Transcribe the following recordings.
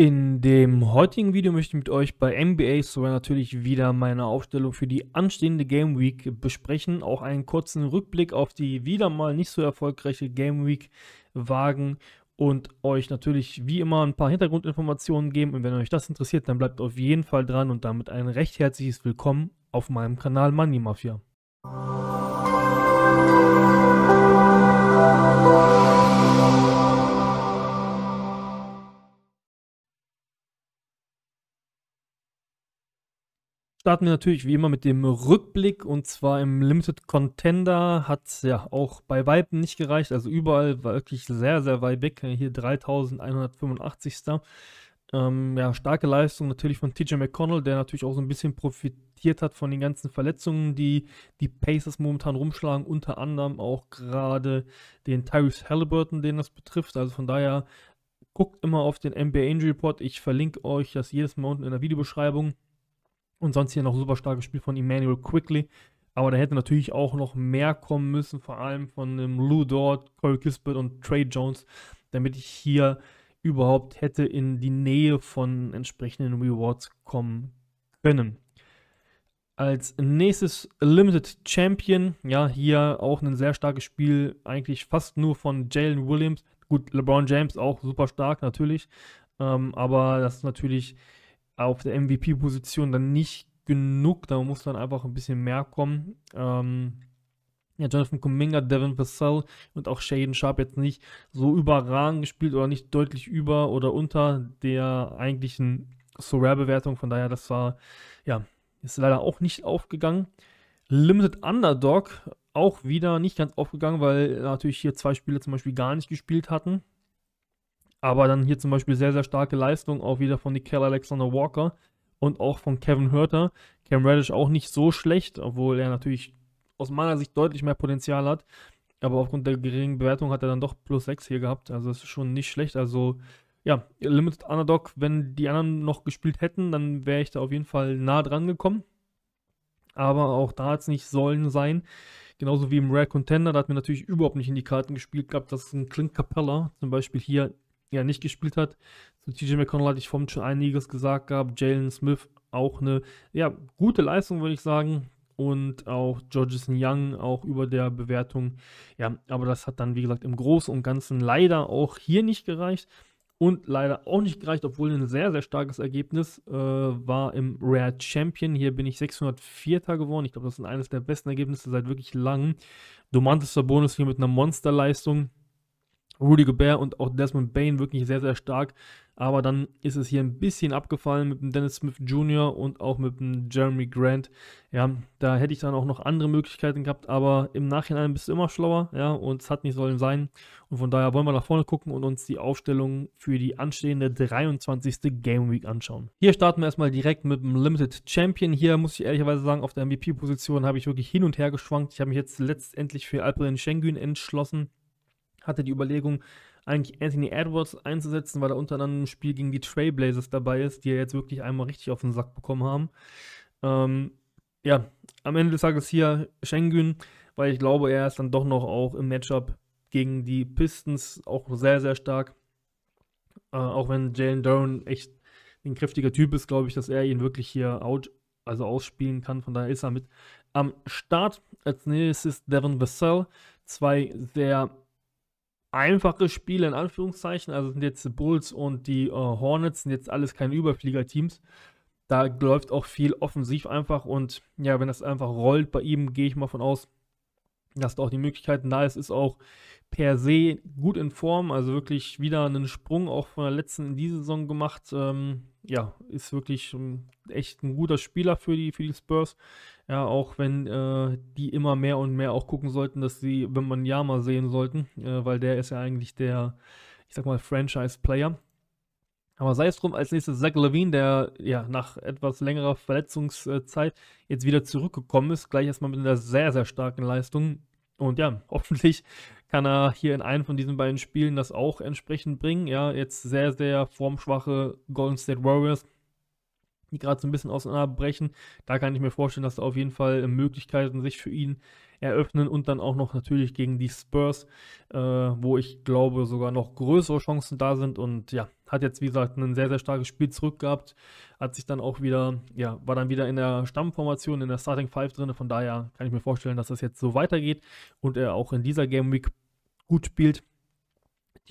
In dem heutigen Video möchte ich mit euch bei NBA sogar natürlich wieder meine Aufstellung für die anstehende Game Week besprechen, auch einen kurzen Rückblick auf die wieder mal nicht so erfolgreiche Game Week wagen und euch natürlich wie immer ein paar Hintergrundinformationen geben. Und wenn euch das interessiert, dann bleibt auf jeden Fall dran und damit ein recht herzliches Willkommen auf meinem Kanal Money Mafia. starten wir natürlich wie immer mit dem Rückblick und zwar im Limited Contender hat es ja auch bei Weiben nicht gereicht, also überall war wirklich sehr, sehr weit weg, hier 3185. Ähm, ja, starke Leistung natürlich von TJ McConnell, der natürlich auch so ein bisschen profitiert hat von den ganzen Verletzungen, die die Pacers momentan rumschlagen, unter anderem auch gerade den Tyrese Halliburton, den das betrifft, also von daher guckt immer auf den NBA Injury Report, ich verlinke euch das jedes Mal unten in der Videobeschreibung. Und sonst hier noch super starkes Spiel von Emmanuel Quickly. Aber da hätte natürlich auch noch mehr kommen müssen, vor allem von ähm, Lou Dort, Corey Kispert und Trey Jones, damit ich hier überhaupt hätte in die Nähe von entsprechenden Rewards kommen können. Als nächstes Limited Champion, ja, hier auch ein sehr starkes Spiel, eigentlich fast nur von Jalen Williams. Gut, LeBron James auch super stark natürlich, ähm, aber das ist natürlich auf der MVP-Position dann nicht genug. Da muss dann einfach ein bisschen mehr kommen. Ähm, ja, Jonathan Kuminga, Devin Vassell und auch Shaden Sharp jetzt nicht so überragend gespielt oder nicht deutlich über oder unter der eigentlichen Sorare-Bewertung. Von daher, das war, ja, ist leider auch nicht aufgegangen. Limited Underdog auch wieder nicht ganz aufgegangen, weil natürlich hier zwei Spiele zum Beispiel gar nicht gespielt hatten. Aber dann hier zum Beispiel sehr, sehr starke Leistung auch wieder von Nickel Alexander Walker und auch von Kevin Hörter. Cam Reddish auch nicht so schlecht, obwohl er natürlich aus meiner Sicht deutlich mehr Potenzial hat. Aber aufgrund der geringen Bewertung hat er dann doch plus 6 hier gehabt. Also das ist schon nicht schlecht. Also ja, Limited Underdog, wenn die anderen noch gespielt hätten, dann wäre ich da auf jeden Fall nah dran gekommen. Aber auch da hat es nicht sollen sein. Genauso wie im Rare Contender, da hat mir natürlich überhaupt nicht in die Karten gespielt gehabt, dass ein Clint Capella zum Beispiel hier ja nicht gespielt hat. Zu TJ McConnell hatte ich vorhin schon einiges gesagt gehabt. Jalen Smith auch eine ja, gute Leistung, würde ich sagen. Und auch Georges Young auch über der Bewertung. Ja, aber das hat dann, wie gesagt, im Großen und Ganzen leider auch hier nicht gereicht. Und leider auch nicht gereicht, obwohl ein sehr, sehr starkes Ergebnis äh, war im Rare Champion. Hier bin ich 604. geworden. Ich glaube, das ist eines der besten Ergebnisse seit wirklich langem. Domantas Bonus hier mit einer Monsterleistung Rudy Gobert und auch Desmond Bain wirklich sehr, sehr stark. Aber dann ist es hier ein bisschen abgefallen mit dem Dennis Smith Jr. und auch mit dem Jeremy Grant. Ja, da hätte ich dann auch noch andere Möglichkeiten gehabt, aber im Nachhinein bist du immer schlauer, ja, und es hat nicht sollen sein. Und von daher wollen wir nach vorne gucken und uns die Aufstellung für die anstehende 23. Game Week anschauen. Hier starten wir erstmal direkt mit dem Limited Champion. Hier muss ich ehrlicherweise sagen, auf der MVP-Position habe ich wirklich hin und her geschwankt. Ich habe mich jetzt letztendlich für Alperin Schengen entschlossen hatte die Überlegung, eigentlich Anthony Edwards einzusetzen, weil er unter anderem im Spiel gegen die Trailblazers dabei ist, die er jetzt wirklich einmal richtig auf den Sack bekommen haben. Ähm, ja, am Ende des Tages hier Schengen, weil ich glaube, er ist dann doch noch auch im Matchup gegen die Pistons auch sehr, sehr stark. Äh, auch wenn Jalen Duran echt ein kräftiger Typ ist, glaube ich, dass er ihn wirklich hier out, also ausspielen kann. Von daher ist er mit am Start. Als nächstes Devin Vassell. Zwei sehr einfache Spiele in Anführungszeichen. Also sind jetzt die Bulls und die äh, Hornets sind jetzt alles keine Überfliegerteams. Da läuft auch viel offensiv einfach und ja, wenn das einfach rollt bei ihm, gehe ich mal von aus, dass da auch die Möglichkeiten da ist, ist auch per se gut in Form, also wirklich wieder einen Sprung auch von der letzten in diese Saison gemacht. Ähm, ja, ist wirklich ähm, echt ein guter Spieler für die, für die Spurs. Ja, auch wenn äh, die immer mehr und mehr auch gucken sollten, dass sie wenn man Yama sehen sollten, äh, weil der ist ja eigentlich der, ich sag mal, Franchise-Player. Aber sei es drum, als nächstes Zach Levine, der ja nach etwas längerer Verletzungszeit jetzt wieder zurückgekommen ist, gleich erstmal mit einer sehr, sehr starken Leistung. Und ja, hoffentlich kann er hier in einem von diesen beiden Spielen das auch entsprechend bringen. Ja, jetzt sehr, sehr formschwache Golden State Warriors die gerade so ein bisschen auseinanderbrechen. Da kann ich mir vorstellen, dass da auf jeden Fall äh, Möglichkeiten sich für ihn eröffnen und dann auch noch natürlich gegen die Spurs, äh, wo ich glaube sogar noch größere Chancen da sind und ja, hat jetzt wie gesagt ein sehr, sehr starkes Spiel zurückgehabt, hat sich dann auch wieder, ja, war dann wieder in der Stammformation, in der Starting Five drin, von daher kann ich mir vorstellen, dass das jetzt so weitergeht und er auch in dieser Game Week gut spielt.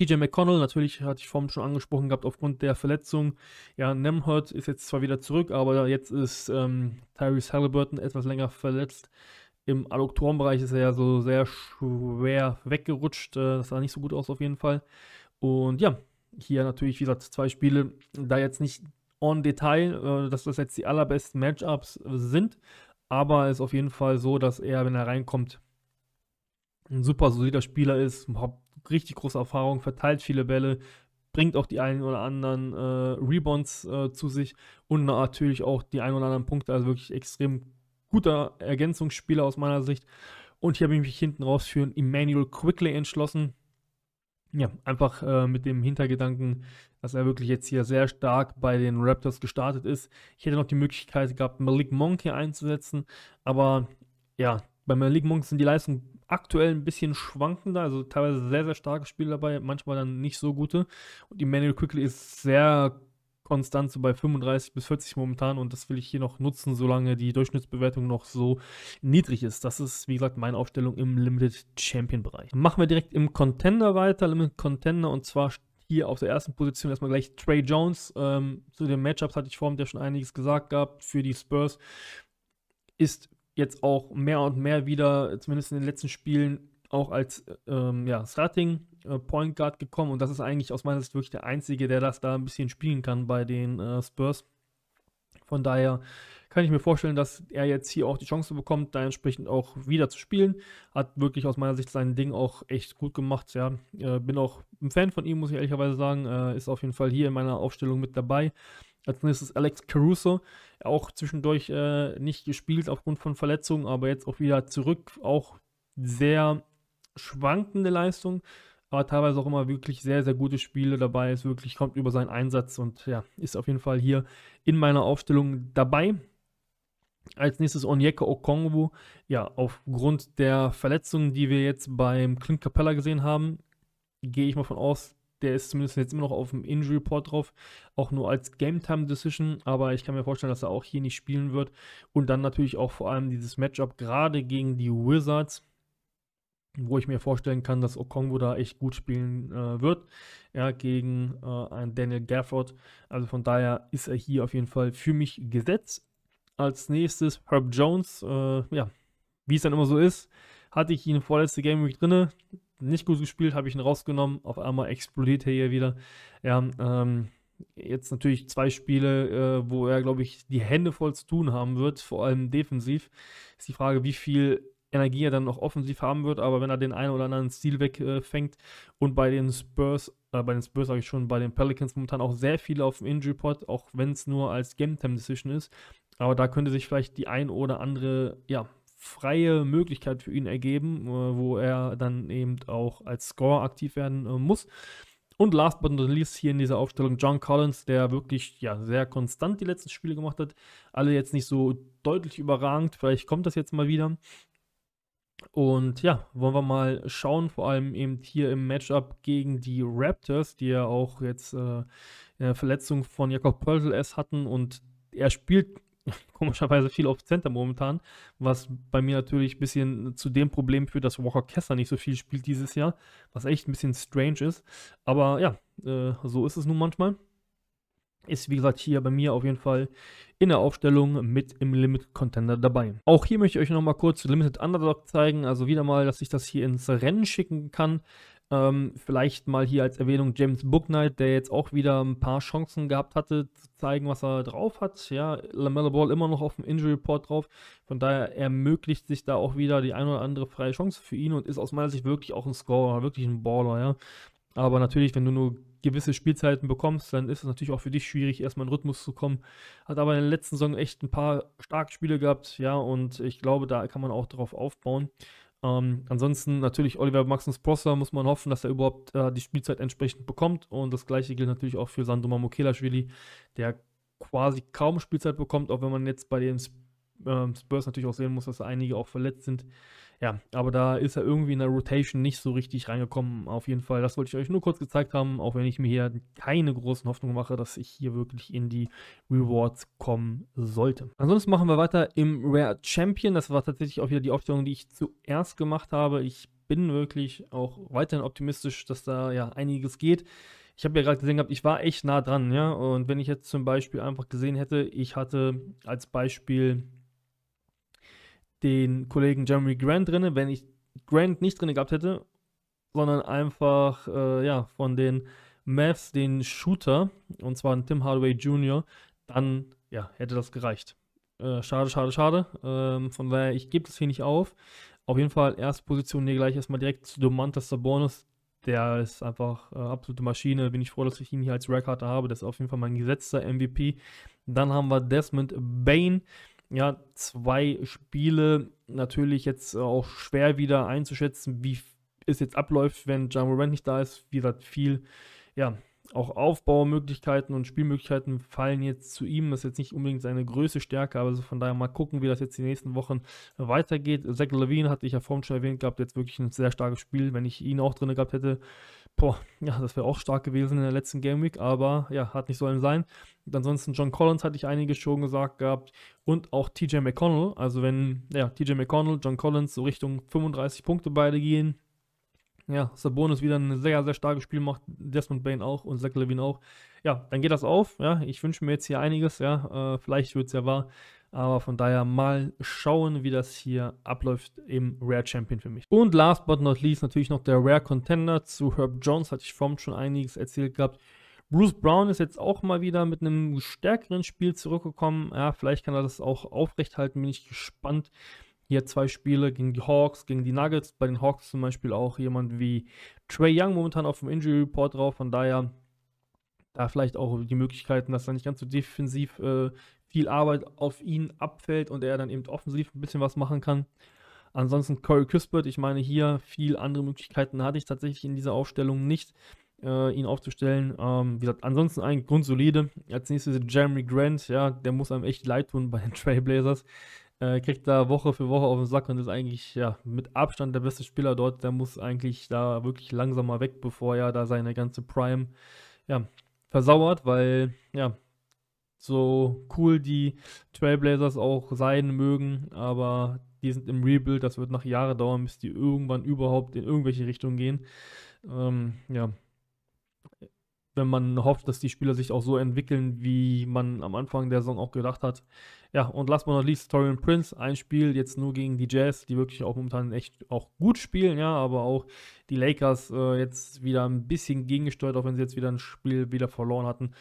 TJ McConnell, natürlich hatte ich vorhin schon angesprochen gehabt, aufgrund der Verletzung. Ja, Nemhurt ist jetzt zwar wieder zurück, aber jetzt ist ähm, Tyrese Halliburton etwas länger verletzt. Im Adduktorenbereich ist er ja so sehr schwer weggerutscht. Äh, das sah nicht so gut aus auf jeden Fall. Und ja, hier natürlich, wie gesagt, zwei Spiele, da jetzt nicht on Detail, äh, dass das jetzt die allerbesten Matchups sind, aber es ist auf jeden Fall so, dass er, wenn er reinkommt, ein super solider Spieler ist, hat richtig große Erfahrung, verteilt viele Bälle, bringt auch die einen oder anderen äh, Rebounds äh, zu sich und natürlich auch die einen oder anderen Punkte. Also wirklich extrem guter Ergänzungsspieler aus meiner Sicht. Und hier habe ich mich hinten raus für Emmanuel Quickly entschlossen. Ja, einfach äh, mit dem Hintergedanken, dass er wirklich jetzt hier sehr stark bei den Raptors gestartet ist. Ich hätte noch die Möglichkeit gehabt, Malik Monk hier einzusetzen, aber ja, bei Malik Monk sind die Leistungen aktuell ein bisschen schwankender, also teilweise sehr, sehr starke Spiele dabei, manchmal dann nicht so gute. Und Emmanuel Quickly ist sehr konstant, so bei 35 bis 40 momentan und das will ich hier noch nutzen, solange die Durchschnittsbewertung noch so niedrig ist. Das ist, wie gesagt, meine Aufstellung im Limited Champion Bereich. Machen wir direkt im Contender weiter, Limited Contender und zwar hier auf der ersten Position erstmal gleich Trey Jones. Ähm, zu den Matchups hatte ich vorhin ja schon einiges gesagt gehabt für die Spurs. Ist jetzt auch mehr und mehr wieder, zumindest in den letzten Spielen, auch als ähm, ja, Starting äh, Point Guard gekommen. Und das ist eigentlich aus meiner Sicht wirklich der Einzige, der das da ein bisschen spielen kann bei den äh, Spurs. Von daher kann ich mir vorstellen, dass er jetzt hier auch die Chance bekommt, da entsprechend auch wieder zu spielen. Hat wirklich aus meiner Sicht sein Ding auch echt gut gemacht. Ja. Äh, bin auch ein Fan von ihm, muss ich ehrlicherweise sagen. Äh, ist auf jeden Fall hier in meiner Aufstellung mit dabei. Als nächstes Alex Caruso auch zwischendurch äh, nicht gespielt aufgrund von Verletzungen, aber jetzt auch wieder zurück. Auch sehr schwankende Leistung, aber teilweise auch immer wirklich sehr, sehr gute Spiele dabei. Es wirklich kommt über seinen Einsatz und ja, ist auf jeden Fall hier in meiner Aufstellung dabei. Als nächstes Onyeka Okongwu. Ja, aufgrund der Verletzungen, die wir jetzt beim Clint Capella gesehen haben, gehe ich mal von aus, der ist zumindest jetzt immer noch auf dem Injury Report drauf, auch nur als Game Time Decision, aber ich kann mir vorstellen, dass er auch hier nicht spielen wird. Und dann natürlich auch vor allem dieses Matchup gerade gegen die Wizards, wo ich mir vorstellen kann, dass Okongwu da echt gut spielen äh, wird, ja, gegen äh, einen Daniel Gafford. Also von daher ist er hier auf jeden Fall für mich gesetzt. Als nächstes Herb Jones, äh, ja, wie es dann immer so ist, hatte ich ihn vorletzte Game Week drinne, nicht gut gespielt, habe ich ihn rausgenommen. Auf einmal explodiert er hier wieder. Ja, ähm, jetzt natürlich zwei Spiele, äh, wo er, glaube ich, die Hände voll zu tun haben wird, vor allem defensiv. Ist die Frage, wie viel Energie er dann noch offensiv haben wird, aber wenn er den einen oder anderen Stil wegfängt äh, und bei den Spurs, äh, bei den Spurs sage ich schon, bei den Pelicans momentan auch sehr viele auf dem Injury Pod, auch wenn es nur als Game Time Decision ist, aber da könnte sich vielleicht die ein oder andere, ja, freie Möglichkeit für ihn ergeben, äh, wo er dann eben auch als Scorer aktiv werden äh, muss. Und last but not least hier in dieser Aufstellung John Collins, der wirklich ja, sehr konstant die letzten Spiele gemacht hat. Alle jetzt nicht so deutlich überragend, vielleicht kommt das jetzt mal wieder. Und ja, wollen wir mal schauen, vor allem eben hier im Matchup gegen die Raptors, die ja auch jetzt äh, eine Verletzung von Jakob Pöltl erst hatten und er spielt komischerweise viel effizienter momentan, was bei mir natürlich ein bisschen zu dem Problem führt, dass Walker Kessler nicht so viel spielt dieses Jahr, was echt ein bisschen strange ist. Aber ja, äh, so ist es nun manchmal. Ist wie gesagt hier bei mir auf jeden Fall in der Aufstellung mit im Limit Contender dabei. Auch hier möchte ich euch nochmal kurz Limited Underdog zeigen, also wieder mal, dass ich das hier ins Rennen schicken kann. Ähm, vielleicht mal hier als Erwähnung James Booknight, der jetzt auch wieder ein paar Chancen gehabt hatte, zu zeigen, was er drauf hat. Ja, Lamella Ball immer noch auf dem Injury Report drauf. Von daher ermöglicht sich da auch wieder die ein oder andere freie Chance für ihn und ist aus meiner Sicht wirklich auch ein Scorer, wirklich ein Baller, ja. Aber natürlich, wenn du nur gewisse Spielzeiten bekommst, dann ist es natürlich auch für dich schwierig, erstmal in den Rhythmus zu kommen. Hat aber in der letzten Saison echt ein paar starke Spiele gehabt, ja, und ich glaube, da kann man auch drauf aufbauen. Ähm, ansonsten natürlich Oliver Maxens Prosser muss man hoffen, dass er überhaupt äh, die Spielzeit entsprechend bekommt. Und das gleiche gilt natürlich auch für Sandro Mamukelashvili, der quasi kaum Spielzeit bekommt, auch wenn man jetzt bei den ähm, Spurs natürlich auch sehen muss, dass einige auch verletzt sind. Ja, aber da ist er irgendwie in der Rotation nicht so richtig reingekommen. Auf jeden Fall, das wollte ich euch nur kurz gezeigt haben, auch wenn ich mir hier keine großen Hoffnungen mache, dass ich hier wirklich in die Rewards kommen sollte. Ansonsten machen wir weiter im Rare Champion. Das war tatsächlich auch wieder die Aufstellung, die ich zuerst gemacht habe. Ich bin wirklich auch weiterhin optimistisch, dass da ja einiges geht. Ich habe ja gerade gesehen gehabt, ich war echt nah dran, ja. Und wenn ich jetzt zum Beispiel einfach gesehen hätte, ich hatte als Beispiel den Kollegen Jeremy Grant drin. Wenn ich Grant nicht drin gehabt hätte, sondern einfach äh, ja, von den Mavs den Shooter, und zwar Tim Hardaway Jr., dann ja, hätte das gereicht. Äh, schade, schade, schade. Ähm, von daher, ich gebe das hier nicht auf. Auf jeden Fall, erste Position hier gleich erstmal direkt zu Domantas Sabonis. Der ist einfach äh, absolute Maschine. Bin ich froh, dass ich ihn hier als Rekord habe. Das ist auf jeden Fall mein gesetzter MVP. Dann haben wir Desmond Bain. Ja, zwei Spiele natürlich jetzt äh, auch schwer wieder einzuschätzen, wie es jetzt abläuft, wenn John Morant nicht da ist. Wie gesagt, viel, ja, auch Aufbaumöglichkeiten und Spielmöglichkeiten fallen jetzt zu ihm. Das ist jetzt nicht unbedingt seine größte Stärke, aber also von daher mal gucken, wie das jetzt die nächsten Wochen weitergeht. Zach Levine hatte ich ja vorhin schon erwähnt gehabt, jetzt wirklich ein sehr starkes Spiel. Wenn ich ihn auch drin gehabt hätte, boah, ja, das wäre auch stark gewesen in der letzten Game Week, aber ja, hat nicht sollen sein. Und ansonsten John Collins hatte ich einige schon gesagt gehabt und auch TJ McConnell. Also wenn, ja, TJ McConnell, John Collins so Richtung 35 Punkte beide gehen. Ja, Sabonis wieder ein sehr, sehr starkes Spiel macht, Desmond Bain auch und Zach Levine auch. Ja, dann geht das auf. Ja, ich wünsche mir jetzt hier einiges. Ja, äh, vielleicht wird es ja wahr. Aber von daher mal schauen, wie das hier abläuft im Rare Champion für mich. Und last but not least natürlich noch der Rare Contender zu Herb Jones, hatte ich vorhin schon einiges erzählt gehabt. Bruce Brown ist jetzt auch mal wieder mit einem stärkeren Spiel zurückgekommen. Ja, vielleicht kann er das auch aufrechthalten, bin ich gespannt. Hier zwei Spiele gegen die Hawks, gegen die Nuggets. Bei den Hawks zum Beispiel auch jemand wie Trey Young momentan auf dem Injury Report drauf. Von daher da vielleicht auch die Möglichkeiten, dass er nicht ganz so defensiv äh, viel Arbeit auf ihn abfällt und er dann eben offensiv ein bisschen was machen kann. Ansonsten Corey Cuspert, ich meine, hier viel andere Möglichkeiten hatte ich tatsächlich in dieser Aufstellung nicht, äh, ihn aufzustellen. Ähm, wie gesagt, ansonsten eigentlich grundsolide. Als nächstes Jeremy Grant, ja, der muss einem echt leid tun bei den Trailblazers. Äh, kriegt da Woche für Woche auf den Sack und ist eigentlich ja, mit Abstand der beste Spieler dort. Der muss eigentlich da wirklich langsamer weg, bevor er da seine ganze Prime ja, versauert, weil ja, so cool die Trailblazers auch sein mögen, aber die sind im Rebuild, das wird nach Jahren dauern, bis die irgendwann überhaupt in irgendwelche Richtungen gehen. Ähm, ja. Wenn man hofft, dass die Spieler sich auch so entwickeln, wie man am Anfang der Saison auch gedacht hat. Ja, und last but not least, Torian Prince, ein Spiel jetzt nur gegen die Jazz, die wirklich auch momentan echt auch gut spielen, ja, aber auch die Lakers äh, jetzt wieder ein bisschen gegengesteuert, auch wenn sie jetzt wieder ein Spiel wieder verloren hatten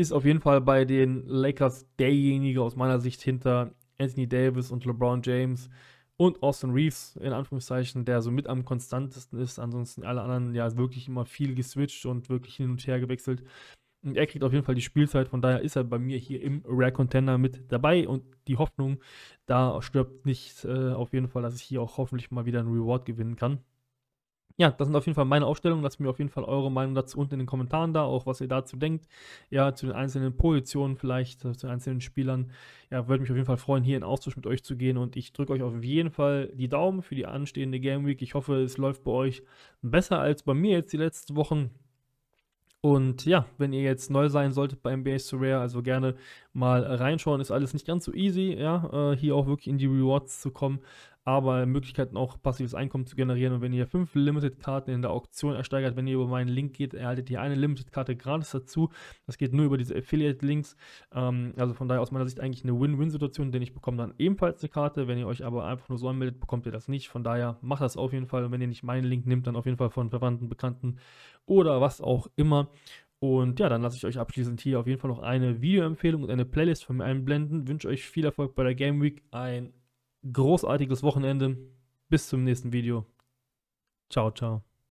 ist auf jeden Fall bei den Lakers derjenige aus meiner Sicht hinter Anthony Davis und LeBron James und Austin Reeves, in Anführungszeichen, der so mit am konstantesten ist. Ansonsten alle anderen ja wirklich immer viel geswitcht und wirklich hin und her gewechselt. Und er kriegt auf jeden Fall die Spielzeit, von daher ist er bei mir hier im Rare Contender mit dabei und die Hoffnung, da stirbt nicht äh, auf jeden Fall, dass ich hier auch hoffentlich mal wieder einen Reward gewinnen kann ja, das sind auf jeden Fall meine Aufstellungen. Lasst mir auf jeden Fall eure Meinung dazu unten in den Kommentaren da, auch was ihr dazu denkt. Ja, zu den einzelnen Positionen vielleicht, äh, zu den einzelnen Spielern. Ja, würde mich auf jeden Fall freuen, hier in Austausch mit euch zu gehen. Und ich drücke euch auf jeden Fall die Daumen für die anstehende Game Week. Ich hoffe, es läuft bei euch besser als bei mir jetzt die letzten Wochen. Und ja, wenn ihr jetzt neu sein solltet bei NBA Surreal, also gerne mal reinschauen, ist alles nicht ganz so easy, ja, äh, hier auch wirklich in die Rewards zu kommen aber Möglichkeiten auch passives Einkommen zu generieren. Und wenn ihr fünf Limited-Karten in der Auktion ersteigert, wenn ihr über meinen Link geht, erhaltet ihr eine Limited-Karte gratis dazu. Das geht nur über diese Affiliate-Links. Ähm, also von daher aus meiner Sicht eigentlich eine Win-Win-Situation, denn ich bekomme dann ebenfalls eine Karte. Wenn ihr euch aber einfach nur so anmeldet, bekommt ihr das nicht. Von daher macht das auf jeden Fall. Und wenn ihr nicht meinen Link nimmt, dann auf jeden Fall von Verwandten, Bekannten oder was auch immer. Und ja, dann lasse ich euch abschließend hier auf jeden Fall noch eine Videoempfehlung und eine Playlist von mir einblenden. Wünsche euch viel Erfolg bei der Game Week. Ein großartiges Wochenende. Bis zum nächsten Video. Ciao, ciao.